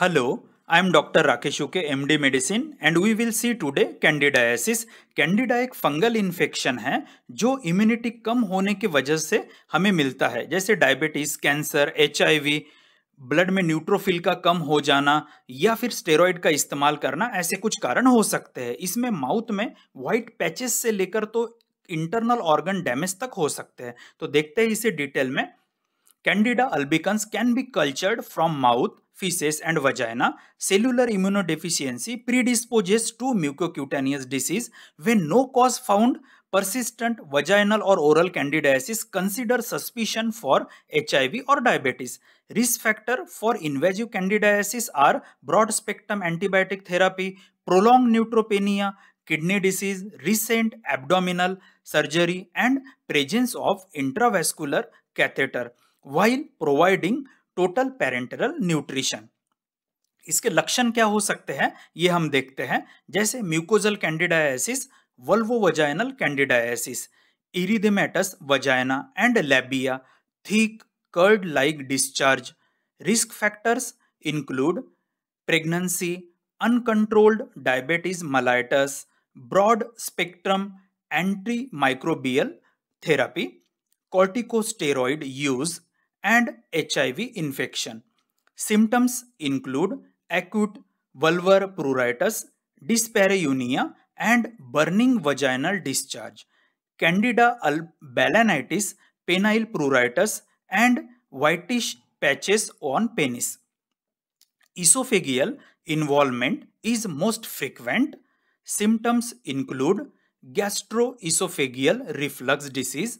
Hello, I am Dr. Rakesh Uke, MD Medicine and we will see today candidiasis. Candida एक fungal infection है जो immunity कम होने की वजह से हमें मिलता है जैसे डायबिटीज कैंसर एच ब्लड में न्यूट्रोफिल का कम हो जाना या फिर स्टेरॉयड का इस्तेमाल करना ऐसे कुछ कारण हो सकते हैं इसमें माउथ में व्हाइट पैचेस से लेकर तो इंटरनल ऑर्गन डैमेज तक हो सकते हैं तो देखते हैं इसे डिटेल में Candida albicans can be cultured from mouth feces and vagina, cellular immunodeficiency predisposes to mucocutaneous disease when no cause found persistent vaginal or oral candidiasis consider suspicion for HIV or diabetes. Risk factor for invasive candidiasis are broad spectrum antibiotic therapy, prolonged neutropenia, kidney disease, recent abdominal surgery and presence of intravascular catheter while providing total parenteral nutrition इसके लक्षण क्या हो सकते हैं ये हम देखते हैं जैसे mucosal candidiasis vulvovaginal candidiasis erythematous vagina and labia thick curd like discharge risk factors include pregnancy uncontrolled diabetes mellitus broad spectrum antimicrobial therapy corticosteroid use and HIV infection. Symptoms include acute vulvar pruritus, dyspareunia, and burning vaginal discharge, candida balanitis, penile pruritus, and whitish patches on penis. Esophageal involvement is most frequent. Symptoms include gastroesophageal reflux disease,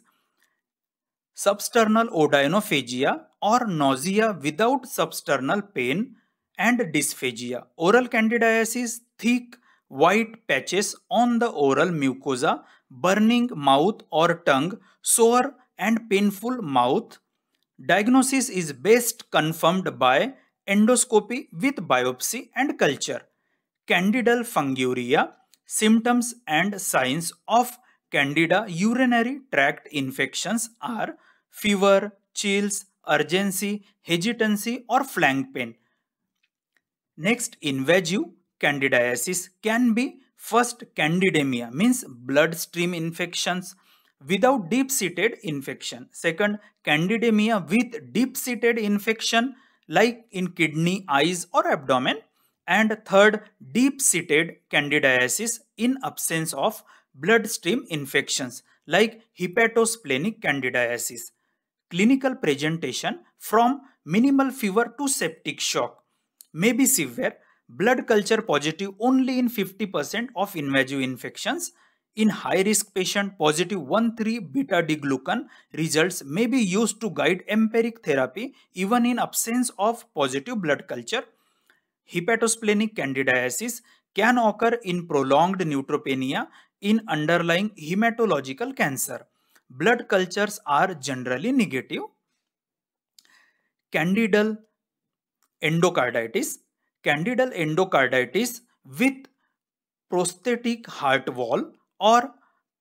substernal odynophagia or nausea without substernal pain and dysphagia. Oral candidiasis, thick white patches on the oral mucosa, burning mouth or tongue, sore and painful mouth. Diagnosis is best confirmed by endoscopy with biopsy and culture. Candidal funguria, symptoms and signs of candida urinary tract infections are fever, chills, urgency, hesitancy, or flank pain. Next, invasive candidiasis can be first candidemia means bloodstream infections without deep-seated infection. Second, candidemia with deep-seated infection like in kidney, eyes or abdomen. And third, deep-seated candidiasis in absence of bloodstream infections like hepatosplenic candidiasis clinical presentation from minimal fever to septic shock may be severe, blood culture positive only in 50% of invasive infections. In high-risk patient, positive 1,3 beta-D-glucan results may be used to guide empiric therapy even in absence of positive blood culture. Hepatosplenic candidiasis can occur in prolonged neutropenia in underlying hematological cancer blood cultures are generally negative. Candidal endocarditis. Candidal endocarditis with prosthetic heart wall or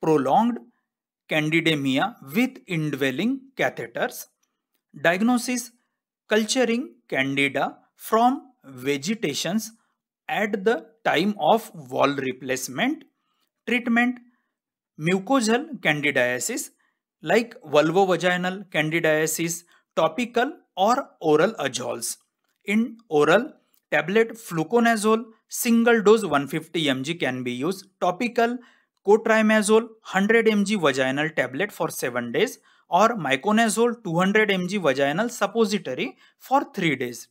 prolonged candidemia with indwelling catheters. Diagnosis culturing candida from vegetations at the time of wall replacement. Treatment mucosal candidiasis like vaginal candidiasis topical और oral azoles in oral tablet fluconazole single dose 150 fifty M G can be use topical clotrimazole hundred M G vaginal tablet for seven days और miconazole two hundred M G vaginal suppository for three days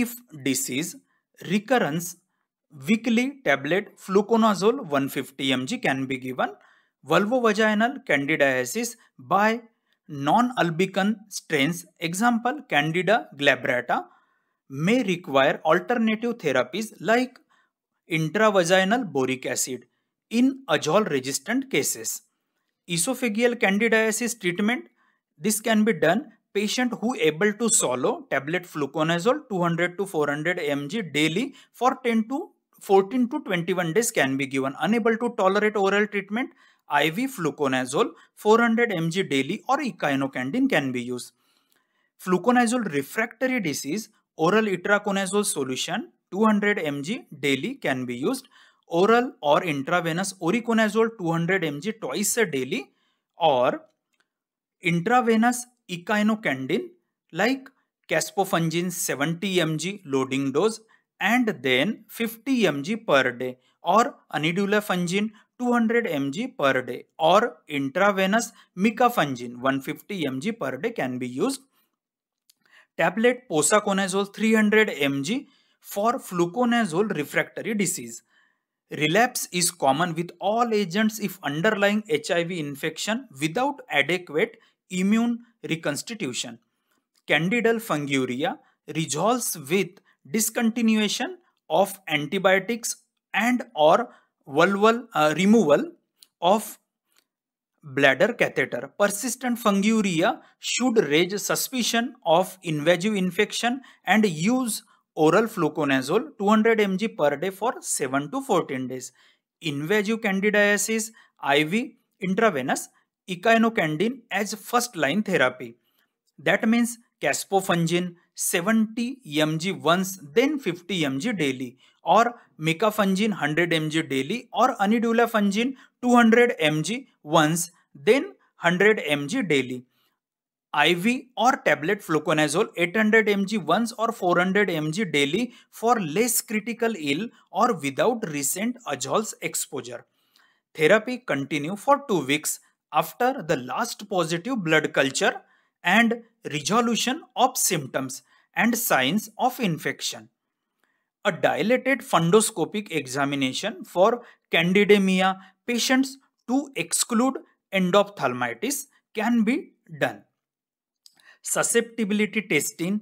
if disease recurrence weekly tablet fluconazole 150 fifty can be given vulvovaginal candidiasis by non-albicans strains, example Candida glabrata, may require alternative therapies like intravaginal boric acid in azole resistant cases. Esophageal candidiasis treatment, this can be done patient who able to swallow tablet fluconazole 200 to 400 mg daily for 10 to 14 to 21 days can be given. Unable to tolerate oral treatment, IV fluconazole 400 G daily और echinocandin can be use fluconazole refractory disease oral solution two hundred M G daily can be use oral और intravenous two hundred M G twice daily और intravenous echinocandin like caspofungin M G loading dose and then 50 M G per day और anidulafungin 200 mg per day or intravenous micafungin 150 mg per day can be used. Tablet posaconazole 300 mg for fluconazole refractory disease. Relapse is common with all agents if underlying HIV infection without adequate immune reconstitution. Candidal funguria resolves with discontinuation of antibiotics and or vulval uh, removal of bladder catheter. Persistent funguria should raise suspicion of invasive infection and use oral fluconazole 200 mg per day for 7 to 14 days. Invasive candidiasis IV intravenous echinocandin as first line therapy. That means caspofungin 70 mg once then 50 mg daily और micafungin hundred M G daily और anidulafungin 200 hundred M G once then hundred M G daily IV और tablet fluconazole eight hundred M G once और four hundred M G daily for less critical ill और without recent azoles exposure therapy continue for two weeks after the last positive blood culture and resolution of symptoms and signs of infection a dilated fundoscopic examination for candidemia patients to exclude endophthalmitis can be done. Susceptibility testing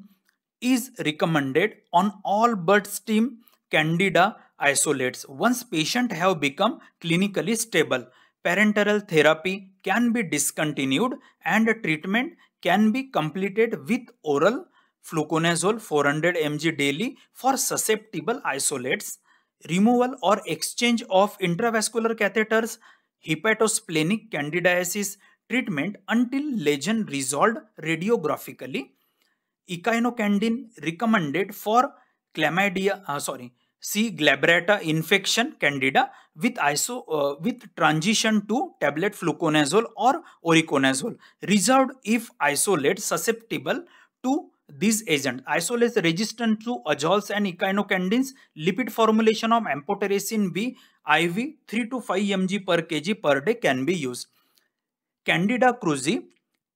is recommended on all bird steam candida isolates once patient have become clinically stable parenteral therapy can be discontinued and treatment can be completed with oral fluconazole 400 hundred M G daily for susceptible isolates removal और exchange of intravascular catheters hepatosplenic candidiasis treatment until lesion resolve radiographically echinocandin recommended for chlamydia sorry C glabrata infection Candida with iso with transition to tablet fluconazole और voriconazole reserve if isolate susceptible to These agents isolase resistant to azoles and echinocandins, lipid formulation of amphotericin B IV 3 to 5 mg per kg per day can be used. Candida cruzi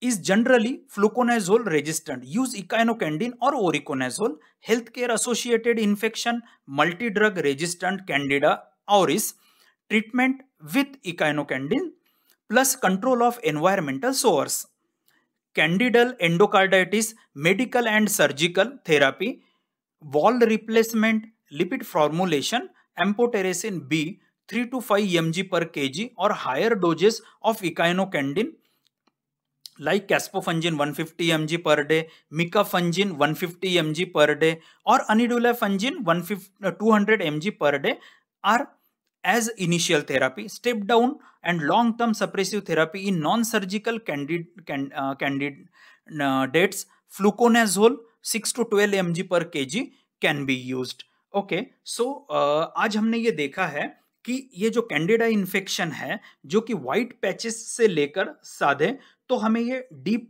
is generally fluconazole resistant. Use echinocandin or voriconazole. Healthcare associated infection, multi-drug resistant candida auris. Treatment with echinocandin plus control of environmental source. Candidal endocarditis medical and surgical therapy valve replacement lipid formulation amphotericin B three to five M G per K G और higher doses of echinocandin like caspofungin 150 G per day मिकाफंजिन 150 G per day और अनिडुला फंजिन hundred M G per day or as initial therapy, step down and long term suppressive therapy in non surgical candid, candidates, fluconazole 6 to 12 mg per kg can be used. okay, so, uh, aaj humne ye dekha hai कि ये जो Candida infection है जो कि white patches से लेकर साधे तो हमें ये डीप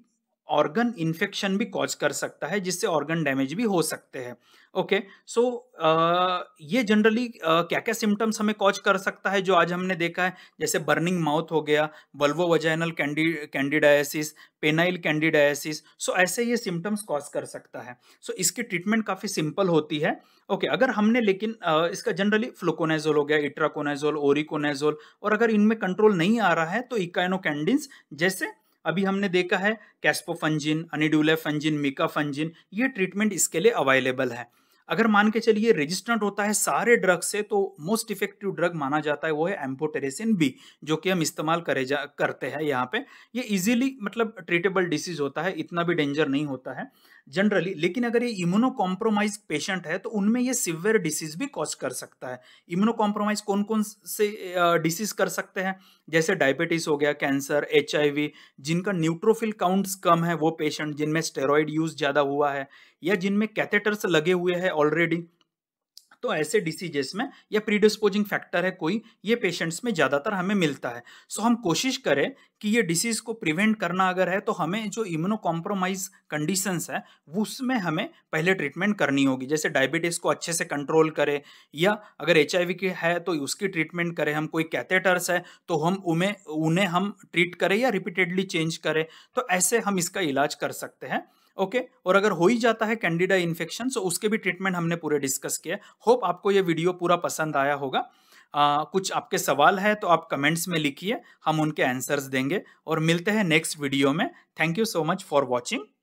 ऑर्गन इन्फेक्शन भी कॉज कर सकता है जिससे ऑर्गन डैमेज भी हो सकते हैं ओके सो ये जनरली uh, क्या क्या सिम्टम्स हमें कॉज कर सकता है जो आज हमने देखा है जैसे बर्निंग माउथ हो गया बल्वो वजाइनल कैंडी कैंडिडायसिस पेनाइल कैंडिडायसिस सो ऐसे ये सिम्टम्स कॉज कर सकता है सो so, इसकी ट्रीटमेंट काफ़ी सिंपल होती है ओके okay, अगर हमने लेकिन uh, इसका जनरली फ्लोकोनाइजोल हो गया इट्राकोनाइजोल ओरिकोनाइजोल और अगर इनमें कंट्रोल नहीं आ रहा है तो इकाइनोकैंडिन्स जैसे अभी हमने देखा है कैस्पोफंजिन अनिडुला फंजिन मिका फंजिन ये ट्रीटमेंट इसके लिए अवेलेबल है अगर मान के चलिए रेजिस्टेंट होता है सारे ड्रग से तो मोस्ट इफेक्टिव ड्रग माना जाता है वो है एम्पोटेरेसिन बी जो कि हम इस्तेमाल करे जा करते हैं यहाँ पे ये इजीली मतलब ट्रीटेबल डिसीज होता है इतना भी डेंजर नहीं होता है जनरली लेकिन अगर ये इम्यूनो कॉम्प्रोमाइज पेशेंट है तो उनमें ये सिवियर डिसीज भी कॉज कर सकता है इम्यूनो कॉम्प्रोमाइज कौन कौन से डिसीज कर सकते हैं जैसे डायबिटीज हो गया कैंसर एच जिनका न्यूट्रोफिल काउंट्स कम है वो पेशेंट जिनमें स्टेरॉयड यूज ज़्यादा हुआ है या जिनमें कैथेटर्स लगे हुए हैं ऑलरेडी तो ऐसे डिसीजेस में या प्रीडिस्पोजिंग फैक्टर है कोई ये पेशेंट्स में ज़्यादातर हमें मिलता है सो हम कोशिश करें कि ये डिसीज़ को प्रिवेंट करना अगर है तो हमें जो इम्यूनो कॉम्प्रोमाइज कंडीशंस है उसमें हमें पहले ट्रीटमेंट करनी होगी जैसे डायबिटीज़ को अच्छे से कंट्रोल करें या अगर एच की है तो उसकी ट्रीटमेंट करें हम कोई कैथेटर्स है तो हम उन्हें उन्हें हम ट्रीट करें या रिपीटेडली चेंज करें तो ऐसे हम इसका इलाज कर सकते हैं ओके और अगर हो ही जाता है कैंडिडा इन्फेक्शन तो उसके भी ट्रीटमेंट हमने पूरे डिस्कस किए होप आपको ये वीडियो पूरा पसंद आया होगा आ, कुछ आपके सवाल है तो आप कमेंट्स में लिखिए हम उनके आंसर्स देंगे और मिलते हैं नेक्स्ट वीडियो में thank you so much for watching